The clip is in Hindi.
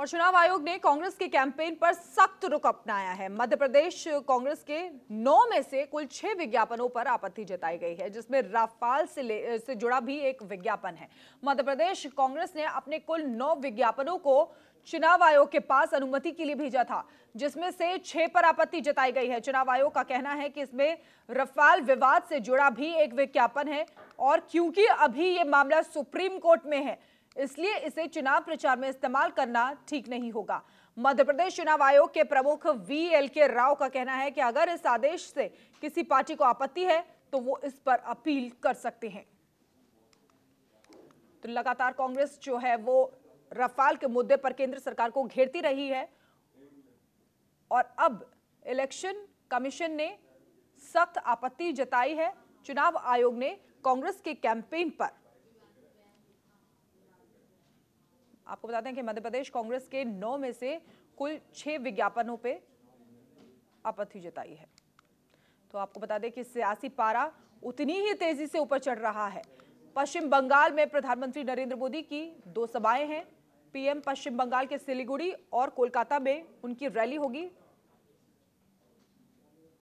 और चुनाव आयोग ने कांग्रेस के कैंपेन पर सख्त रुख अपनाया है मध्य प्रदेश कांग्रेस के नौ में से कुल छह विज्ञापनों पर आपत्ति जताई गई है जिसमें राफाल से से जुड़ा भी एक विज्ञापन है मध्य प्रदेश कांग्रेस ने अपने कुल नौ विज्ञापनों को चुनाव आयोग के पास अनुमति के लिए भेजा था जिसमें से छह पर आपत्ति जताई गई है चुनाव आयोग का कहना है कि इसमें रफाल विवाद से जुड़ा भी एक विज्ञापन है और क्योंकि अभी ये मामला सुप्रीम कोर्ट में है इसलिए इसे चुनाव प्रचार में इस्तेमाल करना ठीक नहीं होगा मध्य प्रदेश चुनाव आयोग के प्रमुख वी एल के राव का कहना है कि अगर इस आदेश से किसी पार्टी को आपत्ति है तो वो इस पर अपील कर सकते हैं तो लगातार कांग्रेस जो है वो रफाल के मुद्दे पर केंद्र सरकार को घेरती रही है और अब इलेक्शन कमीशन ने सख्त आपत्ति जताई है चुनाव आयोग ने कांग्रेस के कैंपेन पर आपको बता दें कि मध्य प्रदेश कांग्रेस के नौ में से कुल छह विज्ञापनों पे आपत्ति जताई है तो आपको बता दें कि सियासी पारा उतनी ही तेजी से ऊपर चढ़ रहा है पश्चिम बंगाल में प्रधानमंत्री नरेंद्र मोदी की दो सभाएं हैं पीएम पश्चिम बंगाल के सिलीगुड़ी और कोलकाता में उनकी रैली होगी